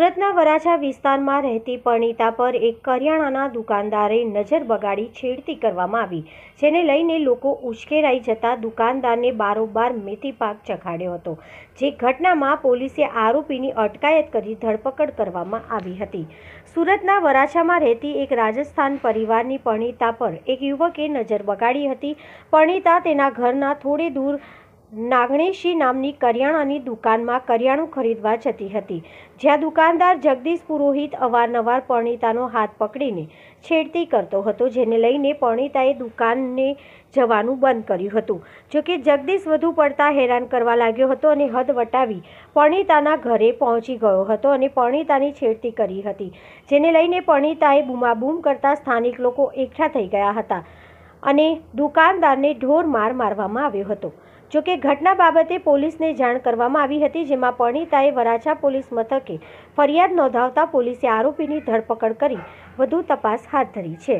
સુરતના વરાછા વિસ્તારમાં રહેતી પરણીતા પર એક કરિયાણાના દુકાનદારે નજર બગાડી છેડતી કરવામાં આવી જેને લઈને લોકો ઉશ્કેરાઈ જતા દુકાનદારને બારોબાર મેથી પાક ચખાડ્યો હતો જે ઘટનામાં પોલીસે આરોપીની અટકાયત કરી ધરપકડ કરવામાં આવી હતી સુરતના વરાછામાં રહેતી એક રાજસ્થાન પરિવારની પરણીતા પર એક યુવકે નજર બગાડી હતી પરણીતા તેના ઘરના થોડે દૂર નાગણેશી નામની કરિયાણાની દુકાનમાં કરિયાણું ખરીદવા જતી હતી જ્યાં દુકાનદાર જગદીશ પુરોહિત અવારનવાર પરણિતાનો હાથ પકડીને છેડતી કરતો હતો જેને લઈને પરણિતાએ દુકાનને જવાનું બંધ કર્યું હતું જોકે જગદીશ વધુ પડતા હેરાન કરવા લાગ્યો હતો અને હદ વટાવી પરણિતાના ઘરે પહોંચી ગયો હતો અને પરણિતાની છેડતી કરી હતી જેને લઈને પરણિતાએ બૂમાબૂમ કરતા સ્થાનિક લોકો એકઠા થઈ ગયા હતા અને દુકાનદારને ઢોર માર મારવામાં આવ્યો હતો જો કે ઘટના બાબતે પોલીસને જાણ કરવામાં આવી હતી જેમાં પરણિતાએ વરાછા પોલીસ મથકે ફરિયાદ નોંધાવતા પોલીસે આરોપીની ધરપકડ કરી વધુ તપાસ હાથ ધરી છે